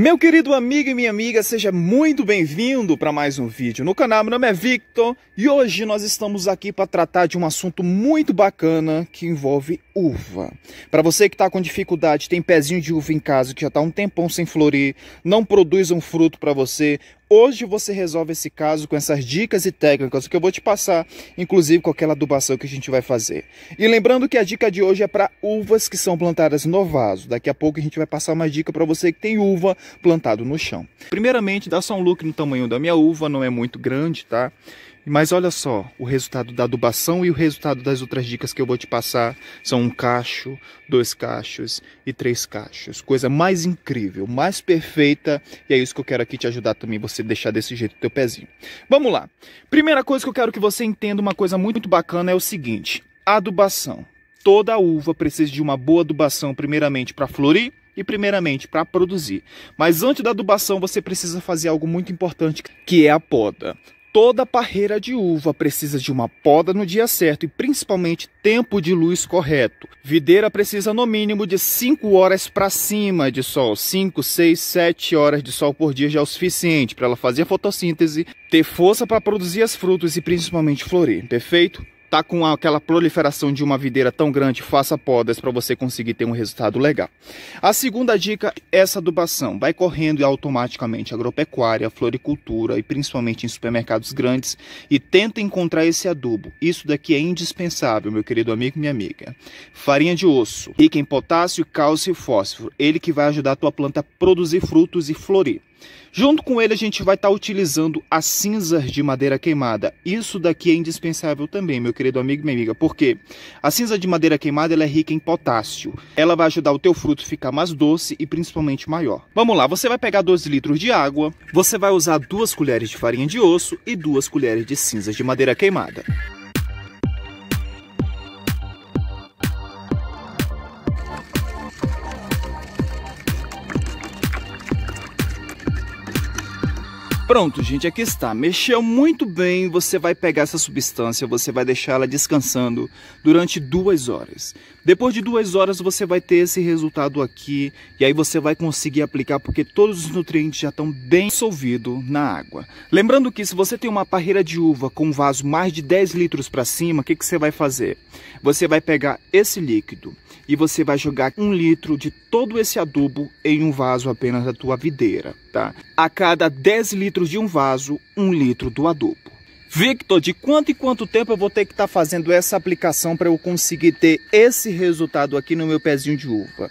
Meu querido amigo e minha amiga, seja muito bem-vindo para mais um vídeo no canal. Meu nome é Victor e hoje nós estamos aqui para tratar de um assunto muito bacana que envolve uva. Para você que está com dificuldade, tem pezinho de uva em casa que já está um tempão sem florir, não produz um fruto para você, Hoje você resolve esse caso com essas dicas e técnicas que eu vou te passar, inclusive com aquela adubação que a gente vai fazer. E lembrando que a dica de hoje é para uvas que são plantadas no vaso. Daqui a pouco a gente vai passar uma dica para você que tem uva plantado no chão. Primeiramente, dá só um look no tamanho da minha uva, não é muito grande, tá? Mas olha só, o resultado da adubação e o resultado das outras dicas que eu vou te passar são um cacho, dois cachos e três cachos. Coisa mais incrível, mais perfeita, e é isso que eu quero aqui te ajudar também, você deixar desse jeito o teu pezinho. Vamos lá. Primeira coisa que eu quero que você entenda, uma coisa muito bacana é o seguinte, adubação. Toda uva precisa de uma boa adubação, primeiramente para florir, e primeiramente para produzir. Mas antes da adubação você precisa fazer algo muito importante que é a poda. Toda parreira de uva precisa de uma poda no dia certo e principalmente tempo de luz correto. Videira precisa no mínimo de 5 horas para cima de sol. 5, 6, 7 horas de sol por dia já é o suficiente para ela fazer a fotossíntese, ter força para produzir as frutas e principalmente florir, perfeito? tá com aquela proliferação de uma videira tão grande, faça podas para você conseguir ter um resultado legal. A segunda dica é essa adubação. Vai correndo e automaticamente agropecuária, floricultura e principalmente em supermercados grandes e tenta encontrar esse adubo. Isso daqui é indispensável, meu querido amigo e minha amiga. Farinha de osso, rica em potássio, cálcio e fósforo. Ele que vai ajudar a tua planta a produzir frutos e florir. Junto com ele, a gente vai estar tá utilizando as cinzas de madeira queimada. Isso daqui é indispensável também, meu querido amigo e minha amiga, porque a cinza de madeira queimada ela é rica em potássio. Ela vai ajudar o teu fruto a ficar mais doce e principalmente maior. Vamos lá, você vai pegar 12 litros de água, você vai usar duas colheres de farinha de osso e duas colheres de cinzas de madeira queimada. Pronto, gente, aqui está. Mexeu muito bem, você vai pegar essa substância, você vai deixá-la descansando durante duas horas. Depois de duas horas você vai ter esse resultado aqui e aí você vai conseguir aplicar porque todos os nutrientes já estão bem dissolvidos na água. Lembrando que se você tem uma parreira de uva com um vaso mais de 10 litros para cima, o que, que você vai fazer? Você vai pegar esse líquido e você vai jogar um litro de todo esse adubo em um vaso apenas da tua videira. Tá. A cada 10 litros de um vaso, um litro do adubo. Victor, de quanto e quanto tempo eu vou ter que estar tá fazendo essa aplicação para eu conseguir ter esse resultado aqui no meu pezinho de uva?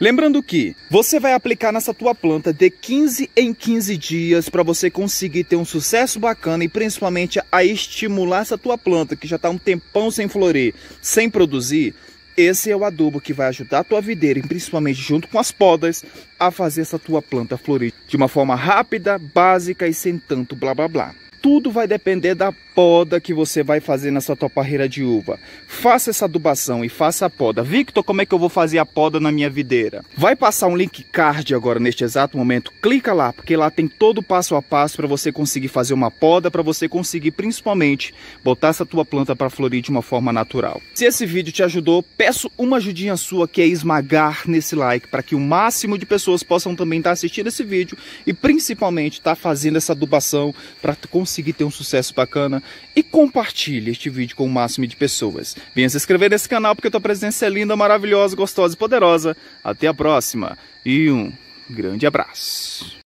Lembrando que você vai aplicar nessa tua planta de 15 em 15 dias para você conseguir ter um sucesso bacana e principalmente a estimular essa tua planta que já está um tempão sem florir, sem produzir, esse é o adubo que vai ajudar a tua videira, principalmente junto com as podas, a fazer essa tua planta florir de uma forma rápida, básica e sem tanto blá blá blá tudo vai depender da poda que você vai fazer nessa tua parreira de uva. Faça essa adubação e faça a poda. Victor, como é que eu vou fazer a poda na minha videira? Vai passar um link card agora neste exato momento. Clica lá, porque lá tem todo o passo a passo para você conseguir fazer uma poda, para você conseguir principalmente botar essa tua planta para florir de uma forma natural. Se esse vídeo te ajudou, peço uma ajudinha sua que é esmagar nesse like para que o máximo de pessoas possam também estar tá assistindo esse vídeo e principalmente estar tá fazendo essa adubação para conseguir conseguir ter um sucesso bacana e compartilhe este vídeo com o máximo de pessoas. Venha se inscrever nesse canal porque a tua presença é linda, maravilhosa, gostosa e poderosa. Até a próxima e um grande abraço.